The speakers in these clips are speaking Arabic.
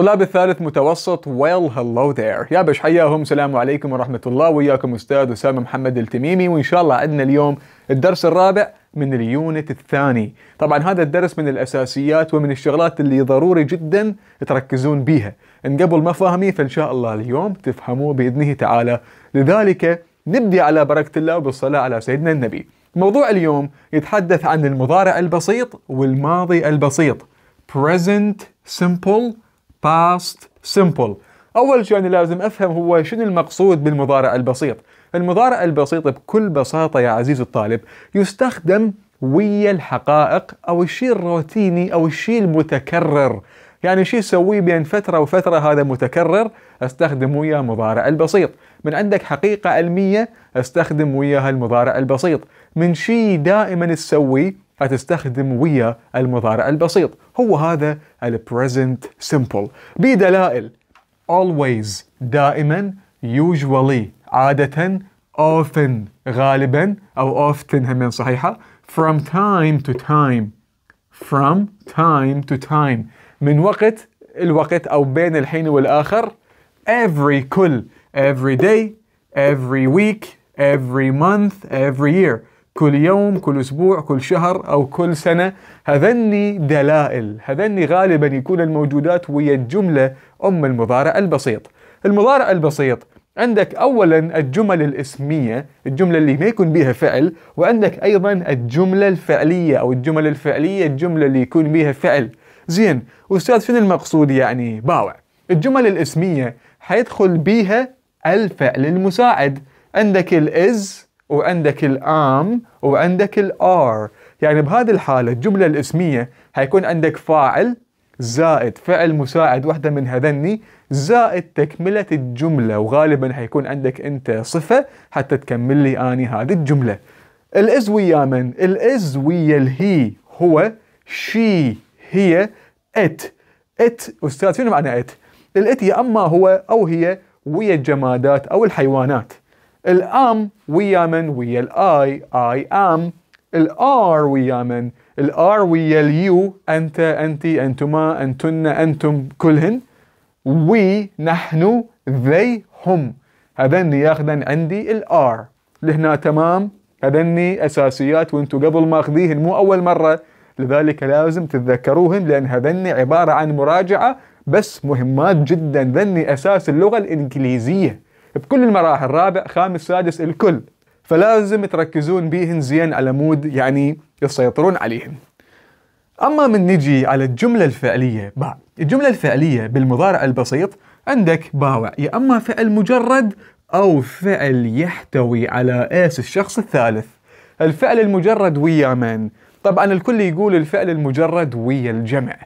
الطلاب الثالث متوسط ويل هلو ذير يا بش حياهم سلام عليكم ورحمة الله وياكم أستاذ أسامة محمد التميمي وإن شاء الله عندنا اليوم الدرس الرابع من اليونت الثاني طبعا هذا الدرس من الأساسيات ومن الشغلات اللي ضروري جدا تركزون بيها إن قبل ما فاهمي فإن شاء الله اليوم تفهموه بإذنه تعالى لذلك نبدي على بركة الله وبالصلاة على سيدنا النبي موضوع اليوم يتحدث عن المضارع البسيط والماضي البسيط present simple past simple أول شيء أنا يعني لازم أفهم هو شنو المقصود بالمضارع البسيط المضارع البسيط بكل بساطة يا عزيزي الطالب يستخدم ويا الحقائق أو الشيء الروتيني أو الشيء المتكرر يعني شيء اسويه بين فتره وفتره هذا متكرر استخدم وياه مضارع البسيط من عندك حقيقه علميه استخدم وياها المضارع البسيط من شيء دائما تسويه هتستخدم ويا المضارع البسيط هو هذا ال present simple بدلائل always دائما usually عادة often غالبا أو often هم صحيحة from time to time from time to time من وقت الوقت أو بين الحين والآخر every كل every day every week every month every year كل يوم كل أسبوع كل شهر أو كل سنة هذني دلائل هذني غالبا يكون الموجودات ويا الجملة أم المضارع البسيط المضارع البسيط عندك اولا الجمل الاسميه الجمله اللي ما يكون بها فعل وعندك ايضا الجمله الفعليه او الجمل الفعليه الجمله اللي يكون بها فعل زين استاذ شنو المقصود يعني باوع الجمل الاسميه حيدخل بيها الفعل المساعد عندك الاز وعندك الام وعندك الار يعني بهذه الحالة الجملة الاسمية حيكون عندك فاعل زائد فعل مساعد واحدة من هذني زائد تكملة الجملة وغالبا حيكون عندك انت صفة حتى تكمل لي اني هذه الجملة الاز ويا من الاز ويا الهي هو شي هي ات ات استاذ شنو معنى ات الات يا اما هو او هي ويا الجمادات او الحيوانات الام ويا من ويا الاي اي ام الار ويا من الار ويا اليو انت انت انتما انتن انتم كلهن وي نحن ذي هم هذني ياخذن عندي الار لهنا تمام هذني اساسيات وانتم قبل ما اخذيهن مو اول مره لذلك لازم تتذكروهن لان هذني عباره عن مراجعه بس مهمات جدا ذني اساس اللغه الانجليزيه بكل المراحل رابع خامس سادس الكل فلازم تركزون بيهن زين على مود يعني يسيطرون عليهن أما من نجي على الجملة الفعلية باع الجملة الفعلية بالمضارع البسيط عندك باوع يا أما فعل مجرد أو فعل يحتوي على اس الشخص الثالث الفعل المجرد ويا من طبعا الكل يقول الفعل المجرد ويا الجمع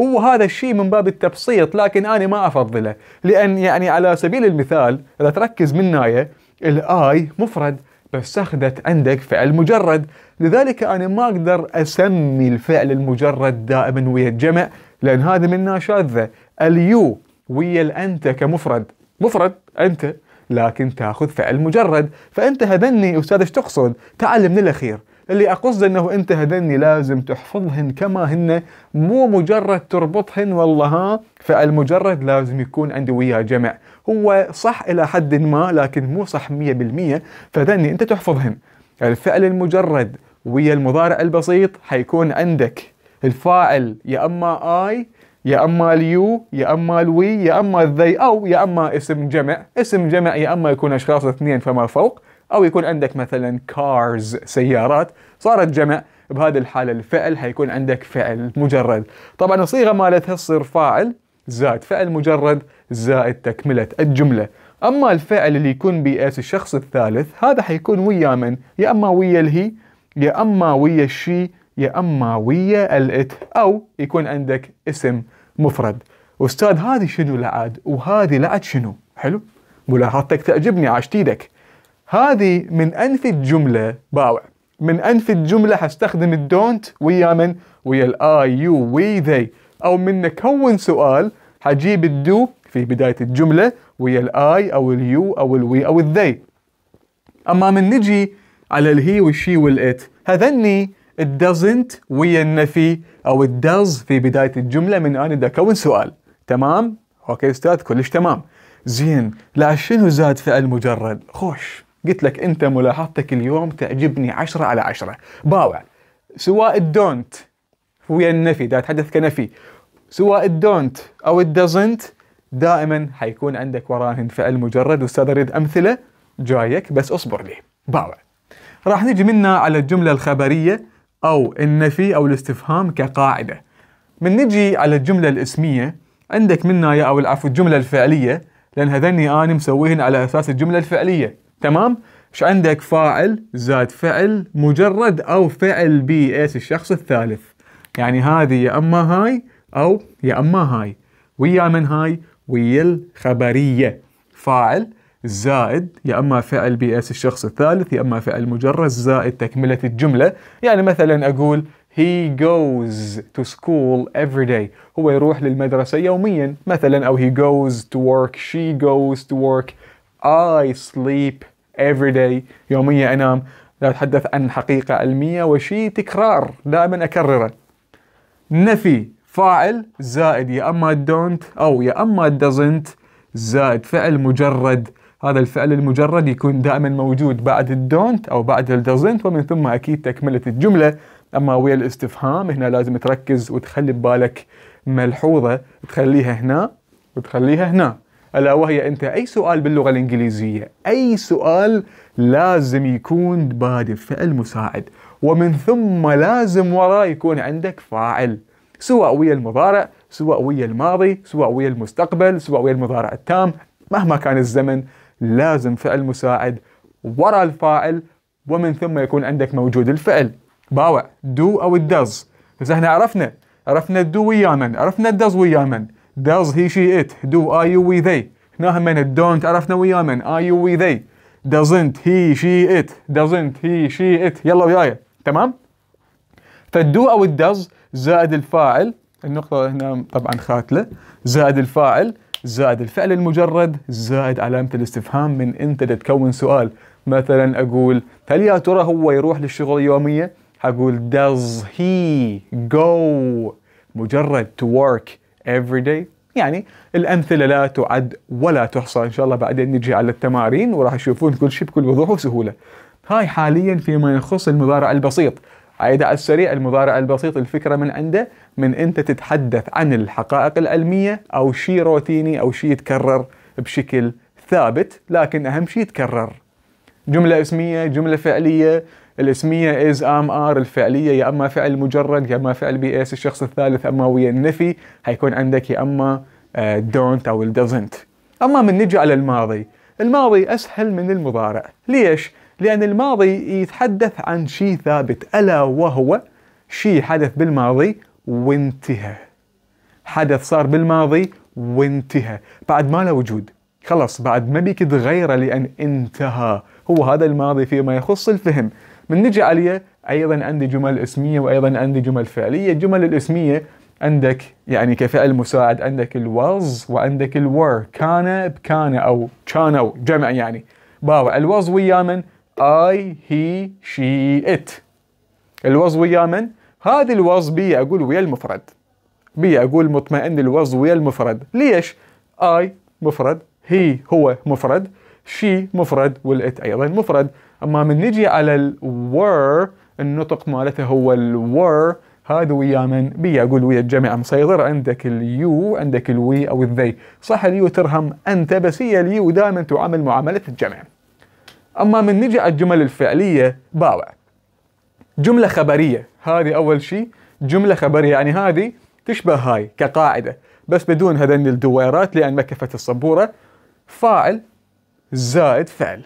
هو هذا الشيء من باب التبسيط لكن أنا ما أفضله لأن يعني على سبيل المثال إذا تركز من ناية الآي مفرد بس أخذت عندك فعل مجرد لذلك أنا ما أقدر أسمي الفعل المجرد دائما ويا الجمع لأن هذا منا شاذة اليو ويا الأنت كمفرد مفرد أنت لكن تاخذ فعل مجرد فأنت هذني أستاذ ايش تقصد تعلم من الأخير اللي أقصد أنه أنت هذني لازم تحفظهن كما هن مو مجرد تربطهن والله ها فالمجرد لازم يكون عندي وياه جمع هو صح إلى حد ما لكن مو صح 100% فذني أنت تحفظهن الفعل المجرد ويا المضارع البسيط حيكون عندك الفاعل يا اما اي يا اما اليو يا اما الوي يا اما الذي او يا اما اسم جمع اسم جمع يا اما يكون اشخاص اثنين فما فوق أو يكون عندك مثلا cars سيارات صارت جمع بهذه الحالة الفعل حيكون عندك فعل مجرد طبعا الصيغة مالتها تصير فاعل زائد فعل مجرد زائد تكملة الجملة أما الفعل اللي يكون بإس الشخص الثالث هذا حيكون ويا من يا أما ويا الهي يا أما ويا الشي يا أما ويا الإت أو يكون عندك اسم مفرد أستاذ هذه شنو لعاد وهذه لعد شنو حلو ملاحظتك تعجبني عاشت ايدك هذه من انف الجمله باوع من انف الجمله حستخدم الدونت ويا من ويا الاي يو وي ذي او من نكون سؤال حجيب الدو في بدايه الجمله ويا الاي او اليو او الوي او الذي اما من نجي على الهي والشي والات هذني الدزنت ويا النفي او الدز في بدايه الجمله من انا دا اكون سؤال تمام اوكي استاذ كلش تمام زين لا شنو زاد فعل مجرد خوش قلت لك انت ملاحظتك اليوم تعجبني عشرة على عشرة باوع سواء الدونت ويا النفي ده اتحدث كنفي سواء الدونت او الدزنت دائما حيكون عندك وراهن فعل مجرد استاذ اريد امثله جايك بس اصبر لي باوع راح نجي منا على الجمله الخبريه او النفي او الاستفهام كقاعده من نجي على الجمله الاسميه عندك منا يا او العفو الجمله الفعليه لان هذني انا مسويهن على اساس الجمله الفعليه تمام ايش عندك فاعل زائد فعل مجرد او فعل بي اس الشخص الثالث يعني هذه يا اما هاي او يا اما هاي ويا من هاي ويا الخبريه فاعل زائد يا اما فعل بي اس الشخص الثالث يا اما فعل مجرد زائد تكمله الجمله يعني مثلا اقول he goes to school every day هو يروح للمدرسه يوميا مثلا او he goes to work she goes to work I sleep every day يوميا أنام لا أتحدث عن حقيقة علمية وشي تكرار دائما أكرره نفي فاعل زائد يا أما don't أو يا أما doesn't زائد فعل مجرد هذا الفعل المجرد يكون دائما موجود بعد الدونت أو بعد الدزنت ومن ثم أكيد تكملة الجملة أما ويا الاستفهام هنا لازم تركز وتخلي ببالك ملحوظة تخليها هنا وتخليها هنا ألا وهي أنت أي سؤال باللغة الإنجليزية أي سؤال لازم يكون بادئ فعل مساعد ومن ثم لازم وراه يكون عندك فاعل سواء ويا المضارع سواء ويا الماضي سواء ويا المستقبل سواء ويا المضارع التام مهما كان الزمن لازم فعل مساعد وراء الفاعل ومن ثم يكون عندك موجود الفعل باوع دو أو الدز بس احنا عرفنا عرفنا الدو ويا من عرفنا الدز ويا من does he she it do are you we they هنا من don't عرفنا ويا من are you we they doesn't he she it doesn't he she it يلا وياي تمام فالدو او الدز زائد الفاعل النقطة هنا طبعا خاتلة زائد الفاعل زائد الفعل المجرد زائد علامة الاستفهام من انت تتكون سؤال مثلا اقول هل يا ترى هو يروح للشغل يوميا؟ حقول does he go مجرد to work every day يعني الأمثلة لا تعد ولا تحصى إن شاء الله بعدين نجي على التمارين وراح تشوفون كل شيء بكل وضوح وسهولة هاي حاليا فيما يخص المضارع البسيط عيد على السريع المضارع البسيط الفكرة من عنده من أنت تتحدث عن الحقائق العلمية أو شيء روتيني أو شيء يتكرر بشكل ثابت لكن أهم شيء يتكرر جملة اسمية جملة فعلية الاسميه از ام ار الفعليه يا اما فعل مجرد يا اما فعل بي اس الشخص الثالث اما ويا النفي حيكون عندك يا اما دونت آه، او doesn't اما من نجي على الماضي الماضي اسهل من المضارع ليش لان الماضي يتحدث عن شيء ثابت الا وهو شيء حدث بالماضي وانتهى حدث صار بالماضي وانتهى بعد ما له وجود خلاص بعد ما بيك تغيره لأن انتهى هو هذا الماضي فيما يخص الفهم من نجي عليه ايضا عندي جمل اسميه وايضا عندي جمل فعليه الجمل الاسميه عندك يعني كفعل مساعد عندك الوز وعندك الور كان بكان او كانوا جمع يعني باوع الوز ويا من اي هي شي ات الوز ويا من هذه الوز بي اقول ويا المفرد بي اقول مطمئن الوز ويا المفرد ليش اي مفرد هي هو مفرد شي مفرد والات ايضا مفرد اما من نجي على were النطق مالته هو were هذا ويا من بي اقول ويا الجميع مسيطر عندك اليو عندك الوي او الذي صح اليو ترهم انت بس هي اليو دائما تعامل معامله الجمع اما من نجي على الجمل الفعليه باوع جمله خبريه هذه اول شيء جمله خبريه يعني هذه تشبه هاي كقاعده بس بدون هذين الدويرات لان مكفت السبوره فاعل زائد فعل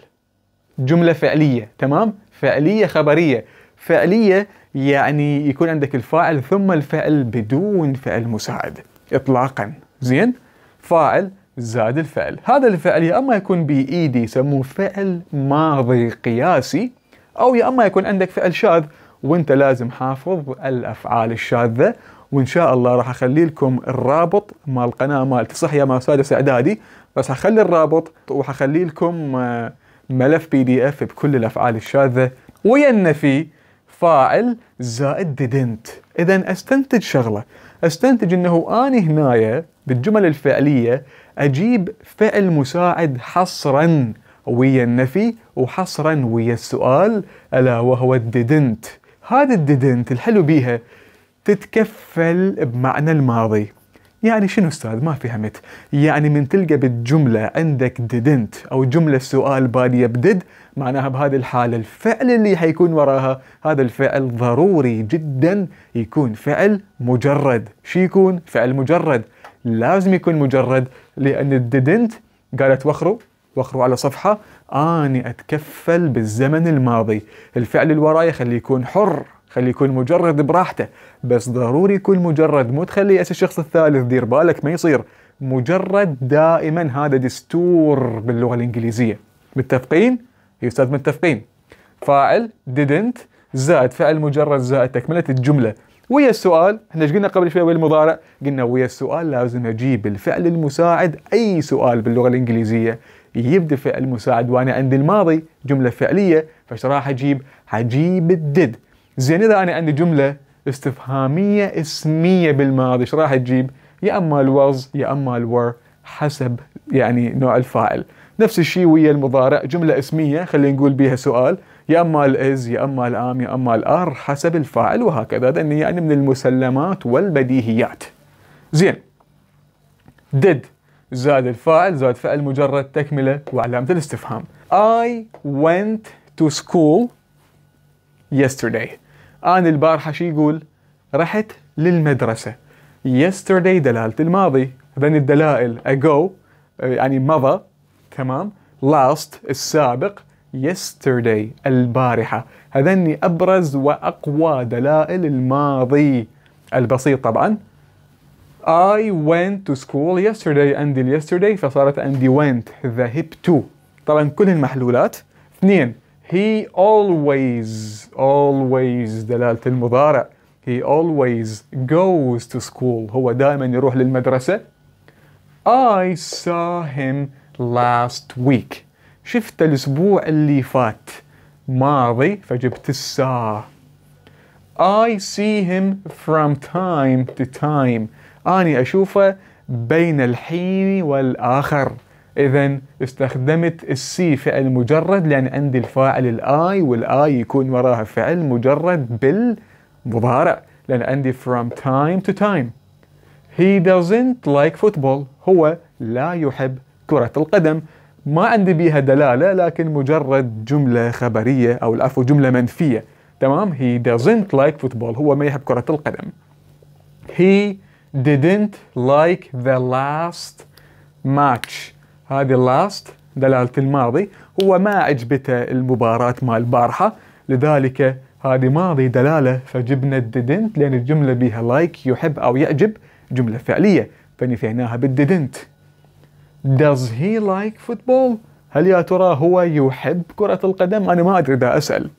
جملة فعلية تمام فعلية خبرية فعلية يعني يكون عندك الفاعل ثم الفعل بدون فعل مساعد إطلاقا زين فاعل زاد الفعل هذا الفعل يا اما يكون بايدي يسموه فعل ماضي قياسي او يا اما يكون عندك فعل شاذ وانت لازم حافظ الافعال الشاذه وان شاء الله راح اخلي لكم الرابط مال القناه مالتي صح يا ما سادس اعدادي بس هخلي الرابط وحخلي لكم آه، ملف بي دي اف بكل الافعال الشاذه وين في فاعل زائد ديدنت اذا استنتج شغله استنتج انه انا هنايا بالجمل الفعليه اجيب فعل مساعد حصرا ويا النفي وحصرا ويا السؤال الا وهو الديدنت هذا الديدنت الحلو بيها تتكفل بمعنى الماضي يعني شنو استاذ ما فهمت يعني من تلقى بالجملة عندك didn't او جملة سؤال بادية بدد معناها بهذه الحالة الفعل اللي حيكون وراها هذا الفعل ضروري جدا يكون فعل مجرد شو يكون فعل مجرد لازم يكون مجرد لان didn't قالت وخروا وخروا على صفحة اني اتكفل بالزمن الماضي الفعل اللي وراي خليه يكون حر خليه يكون مجرد براحته بس ضروري يكون مجرد مو تخلي هسه الشخص الثالث دير بالك ما يصير مجرد دائما هذا دستور باللغه الانجليزيه متفقين يا استاذ متفقين فاعل didn't زائد فعل مجرد زائد تكمله الجمله ويا السؤال احنا ايش قلنا قبل شوي ويا المضارع قلنا ويا السؤال لازم اجيب الفعل المساعد اي سؤال باللغه الانجليزيه يبدا فعل مساعد وانا عندي الماضي جمله فعليه فايش راح اجيب؟ حجيب الدد زين اذا انا عندي جمله استفهاميه اسميه بالماضي ايش راح تجيب؟ يا اما الوز يا اما الور حسب يعني نوع الفاعل. نفس الشيء ويا المضارع جمله اسميه خلينا نقول بها سؤال يا اما الاز يا اما الام يا اما الار حسب الفاعل وهكذا لان يعني من المسلمات والبديهيات. زين did زاد الفاعل زاد فعل مجرد تكمله وعلامه الاستفهام. I went to school yesterday. أنا البارحة شو يقول رحت للمدرسة yesterday دلالة الماضي then الدلائل ago يعني مضى تمام last السابق yesterday البارحة هذني أبرز وأقوى دلائل الماضي البسيط طبعا I went to school yesterday عندي yesterday فصارت عندي went ذهبت طبعا كل المحلولات اثنين he always, always دلالة المضارع he always goes to school هو دائما يروح للمدرسة I saw him last week شفت الأسبوع اللي فات ماضي فجبت الساعة I see him from time to time أني أشوفه بين الحين والآخر إذا استخدمت السي فعل مجرد لأن عندي الفاعل الآي والآي يكون وراها فعل مجرد بالمضارع لأن عندي from time to time. He doesn't like football. هو لا يحب كرة القدم. ما عندي بيها دلالة لكن مجرد جملة خبرية أو العفو جملة منفية. تمام؟ He doesn't like football. هو ما يحب كرة القدم. He didn't like the last match. هذه اللاست دلالة الماضي هو ما عجبته المباراة مال البارحة لذلك هذه ماضي دلالة فجبنا didn't لأن الجملة بها لايك like يحب أو يعجب جملة فعلية فنفعناها بالديدنت Does he like football؟ هل يا ترى هو يحب كرة القدم؟ أنا ما أدري إذا أسأل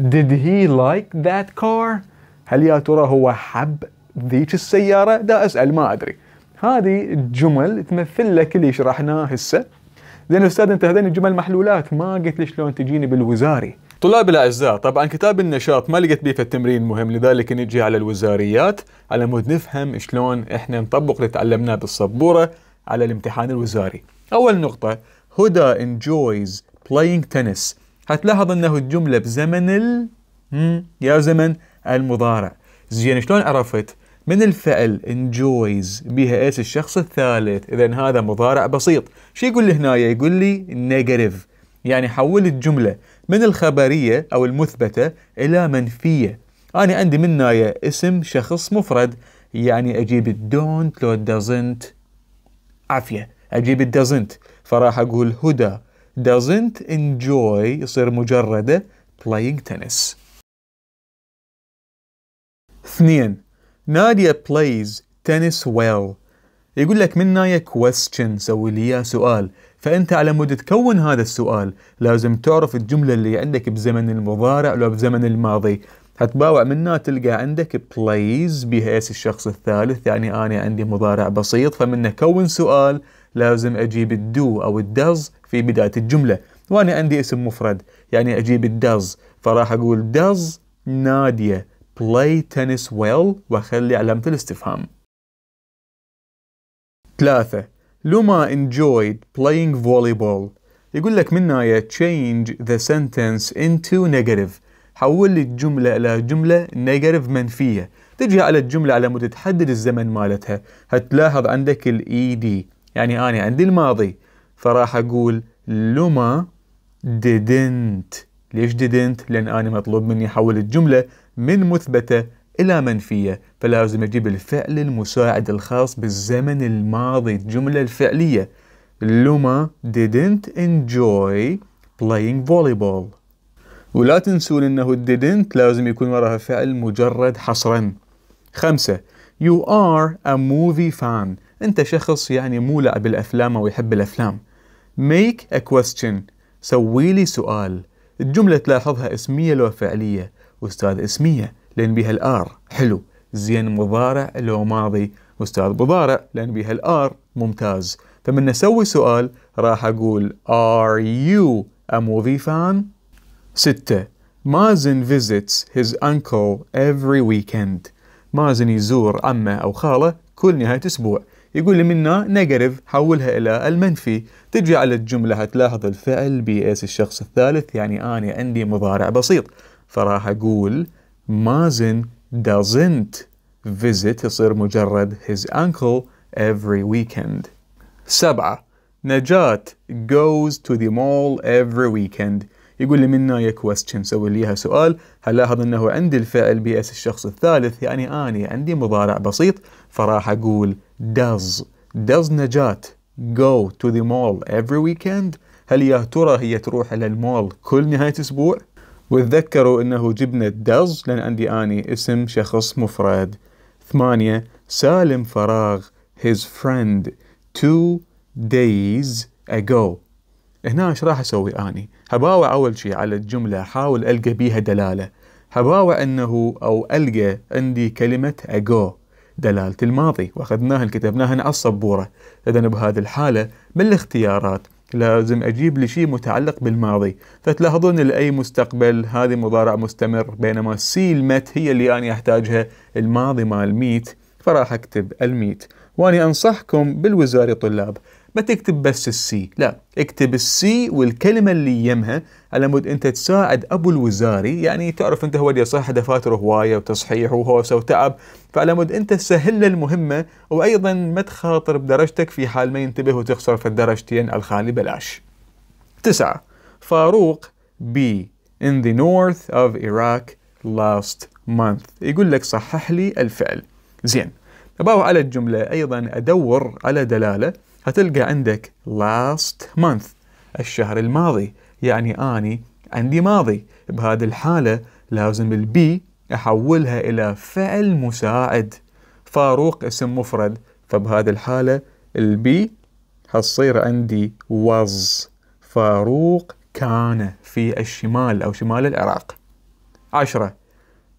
Did he like that car؟ هل يا ترى هو حب ذيك السيارة؟ دا أسأل ما أدري هذه الجمل تمثل لك اللي شرحناه هسه زين استاذ انت هذين الجمل محلولات ما قلت لي شلون تجيني بالوزاري طلاب الأعزاء طبعا كتاب النشاط ما لقيت بيه في التمرين مهم لذلك نجي على الوزاريات على مود نفهم شلون احنا نطبق اللي تعلمناه بالسبورة على الامتحان الوزاري أول نقطة هدى انجويز بلاينج تنس هتلاحظ انه الجملة بزمن ال يا زمن المضارع زين شلون عرفت من الفعل enjoys بها اس الشخص الثالث اذا هذا مضارع بسيط شو يقول لي هنا يقول لي negative يعني حول الجمله من الخبريه او المثبته الى منفيه انا عندي من هنايا اسم شخص مفرد يعني اجيب dont لو doesn't عافيه اجيب doesn't فراح اقول هدى doesn't enjoy يصير مجرده playing tennis اثنين نادية plays tennis well يقول لك من نايا question سوي لي اياه سؤال فانت على مود تكون هذا السؤال لازم تعرف الجمله اللي عندك بزمن المضارع لو بزمن الماضي حتباوع منها تلقى عندك plays بها اس الشخص الثالث يعني انا عندي مضارع بسيط فمن كون سؤال لازم اجيب الدو او الدز في بدايه الجمله وانا عندي اسم مفرد يعني اجيب الدز فراح اقول does ناديه play tennis well وخلي علامة الاستفهام. 3. لما enjoyed playing volleyball يقول لك من ناية change the sentence into negative حول الجملة إلى جملة negative منفية تجي على الجملة على مود تحدد الزمن مالتها هتلاحظ عندك ال ed يعني أنا عندي الماضي فراح أقول لما didn't ليش didn't؟ لأن أنا مطلوب مني أحول الجملة من مثبتة إلى منفية فلازم أجيب الفعل المساعد الخاص بالزمن الماضي الجملة الفعلية لما didn't enjoy playing volleyball ولا تنسون أنه didn't لازم يكون وراها فعل مجرد حصرا خمسة You are a movie fan أنت شخص يعني مو لاعب الأفلام أو يحب الأفلام Make a question سوي لي سؤال الجملة تلاحظها اسمية لو فعلية أستاذ اسمية لأن بيها الآر حلو زين مضارع لو ماضي أستاذ مضارع لأن بيها الآر ممتاز فمن أسوي سؤال راح أقول are you a movie fan؟ ستة مازن visits his uncle every weekend مازن يزور عمه أو خاله كل نهاية أسبوع يقول لي منا نيجاتيف حولها إلى المنفي تجي على الجملة هتلاحظ الفعل بي اس الشخص الثالث يعني أنا عندي مضارع بسيط فراح أقول مازن doesn't visit يصير مجرد his uncle every weekend. سبعة نجاة goes to the mall every weekend. يقول لي منا يا question سوي لي اياها سؤال هلاحظ انه عندي الفعل بي اس الشخص الثالث يعني اني عندي مضارع بسيط فراح اقول does does نجاة go to the mall every weekend هل يا ترى هي تروح الى المول كل نهاية اسبوع؟ وتذكروا انه جبنا دز لان عندي اني اسم شخص مفرد ثمانية سالم فراغ his friend two days ago هنا ايش راح اسوي اني هباوع اول شيء على الجملة احاول القى بيها دلالة هباوع انه او القى عندي كلمة ago دلالة الماضي واخذناها كتبناها على السبورة إذا بهذه الحالة بالاختيارات لازم أجيب لشيء متعلق بالماضي فتلاحظون لأي مستقبل هذه مضارع مستمر بينما سي المت هي اللي أنا أحتاجها الماضي مال ميت فراح أكتب الميت وأني أنصحكم بالوزاري طلاب ما تكتب بس السي لا اكتب السي والكلمة اللي يمها على مود انت تساعد ابو الوزاري يعني تعرف انت هو اللي يصحح دفاتر هواية وتصحيح وهوسة وتعب فعلى مود انت تسهل له المهمة وايضا ما تخاطر بدرجتك في حال ما ينتبه وتخسر في الدرجتين الخالي بلاش تسعة فاروق بي in the north of Iraq last month يقول لك صحح لي الفعل زين أباوع على الجملة أيضا أدور على دلالة هتلقى عندك last month الشهر الماضي يعني أني عندي ماضي بهذه الحالة لازم البي أحولها إلى فعل مساعد فاروق اسم مفرد فبهذه الحالة البي هتصير عندي was فاروق كان في الشمال أو شمال العراق عشرة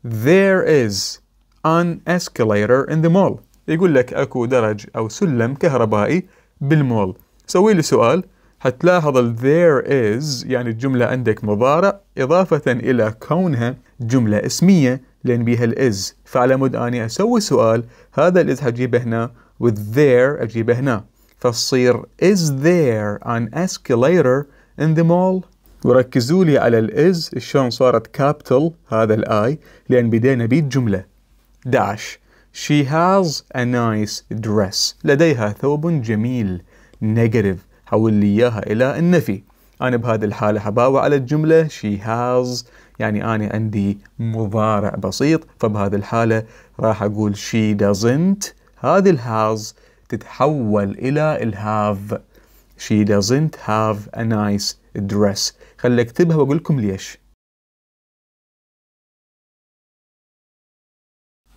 There is an escalator in the mall يقول لك أكو درج أو سلم كهربائي بالمول سوي لي سؤال حتلاحظ ال there is يعني الجملة عندك مضارع إضافة إلى كونها جملة اسمية لأن بيها is فعلى مود أني أسوي سؤال هذا is هجيبه هنا with there أجيبه هنا فتصير is there an escalator in the mall وركزوا لي على is شلون صارت كابيتال هذا I لأن بدينا بيه الجملة داش She has a nice dress. لديها ثوب جميل. Negative. حول لي إياها إلى النفي. أنا بهذه الحالة حباوع على الجملة she has يعني أنا عندي مضارع بسيط فبهذه الحالة راح أقول she doesn't هذه ال has تتحول إلى ال have she doesn't have a nice dress خلي أكتبها وأقول لكم ليش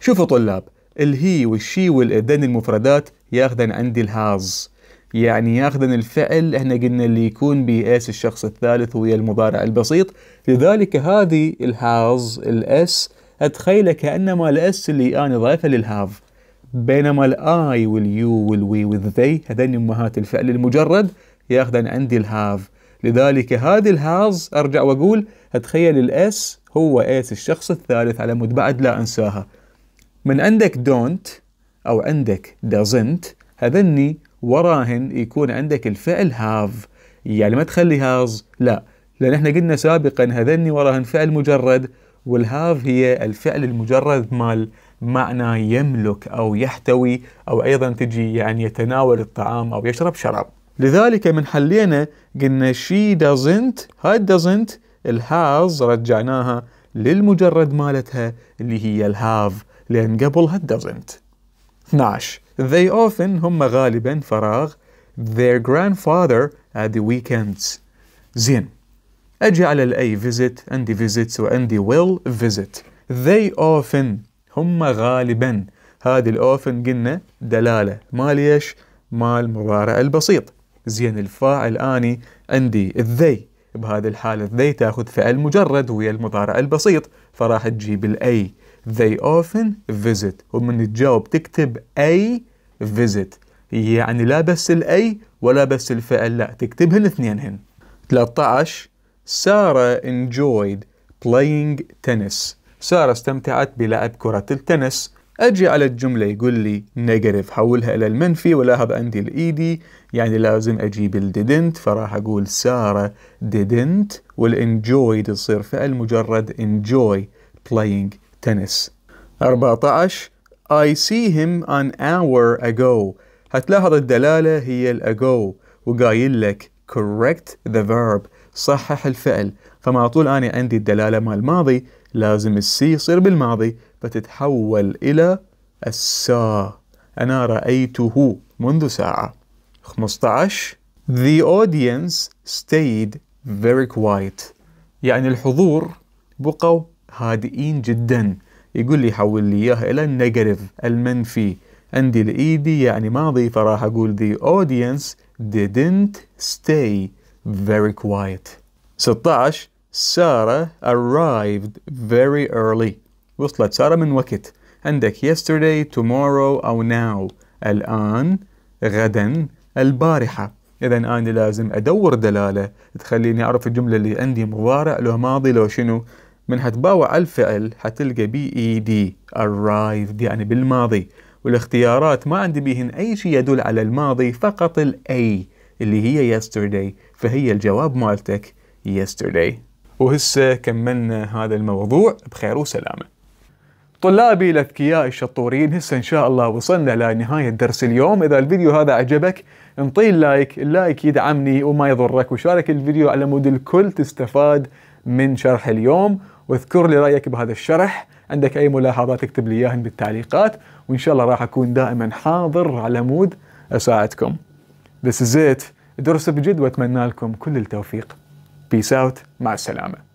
شوفوا طلاب الهي والشي والإذن المفردات ياخذن عندي الهاز يعني ياخذن الفعل احنا قلنا اللي يكون بأس الشخص الثالث ويا المضارع البسيط لذلك هذه الهاز الاس اتخيله كانما الاس اللي انا ضايفه للهاف بينما الاي واليو والوي والذي هذين امهات الفعل المجرد ياخذن عندي الهاف لذلك هذه الهاز ارجع واقول اتخيل الاس هو اس الشخص الثالث على مود بعد لا انساها من عندك دونت أو عندك doesn't هذني وراهن يكون عندك الفعل هاف يعني ما تخلي has لا لأن احنا قلنا سابقا هذني وراهن فعل مجرد والهاف هي الفعل المجرد مال معنى يملك أو يحتوي أو أيضا تجي يعني يتناول الطعام أو يشرب شراب لذلك من حلينا قلنا she doesn't هاي doesn't الهاز رجعناها للمجرد مالتها اللي هي الهاف لأن قبلها doesn't 12 They often هم غالبا فراغ their grandfather at the weekends زين أجي على الأي visit عندي visits وعندي will visit They often هم غالبا هذه الأوفن قلنا دلالة مال ايش؟ مال المضارع البسيط زين الفاعل آني عندي الذي بهذه الحالة they تاخذ فعل مجرد ويا المضارع البسيط فراح تجيب الأي they often visit ومن تجاوب تكتب a visit يعني لا بس الاي ولا بس الفعل لا تكتبهن اثنينهن 13 سارة enjoyed playing tennis سارة استمتعت بلعب كرة التنس أجي على الجملة يقول لي نيجاتيف حولها إلى المنفي ولاحظ عندي الإيدي e يعني لازم أجيب الديدنت فراح أقول سارة didn't enjoyed تصير فعل مجرد enjoy playing تنس 14 I see him an hour ago هتلاحظ الدلالة هي الأجو وقايل لك correct the verb صحح الفعل فما طول أنا عندي الدلالة مع الماضي لازم السي يصير بالماضي فتتحول إلى السا أنا رأيته منذ ساعة 15 The audience stayed very quiet يعني الحضور بقوا هادئين جدا يقول لي حول لي اياها الى النيجاتيف المنفي عندي الايدي يعني ماضي فراح اقول the audience didn't stay very quiet 16 سارة arrived very early وصلت سارة من وقت عندك yesterday tomorrow أو now الآن غدا البارحة إذا أنا لازم أدور دلالة تخليني أعرف الجملة اللي عندي مضارع لو ماضي لو شنو من هتباوع الفعل هتلقى بي اي دي arrived يعني بالماضي والاختيارات ما عندي بيهن أي شيء يدل على الماضي فقط الأي اللي هي yesterday فهي الجواب مالتك yesterday وهسه كملنا هذا الموضوع بخير وسلامة طلابي الأذكياء الشطورين هسه إن شاء الله وصلنا لنهاية درس اليوم إذا الفيديو هذا عجبك انطي اللايك اللايك يدعمني وما يضرك وشارك الفيديو على مود الكل تستفاد من شرح اليوم واذكر لي رايك بهذا الشرح عندك اي ملاحظات اكتب لي اياهن بالتعليقات وان شاء الله راح اكون دائما حاضر على مود اساعدكم This is it درس بجد واتمنى لكم كل التوفيق Peace out مع السلامه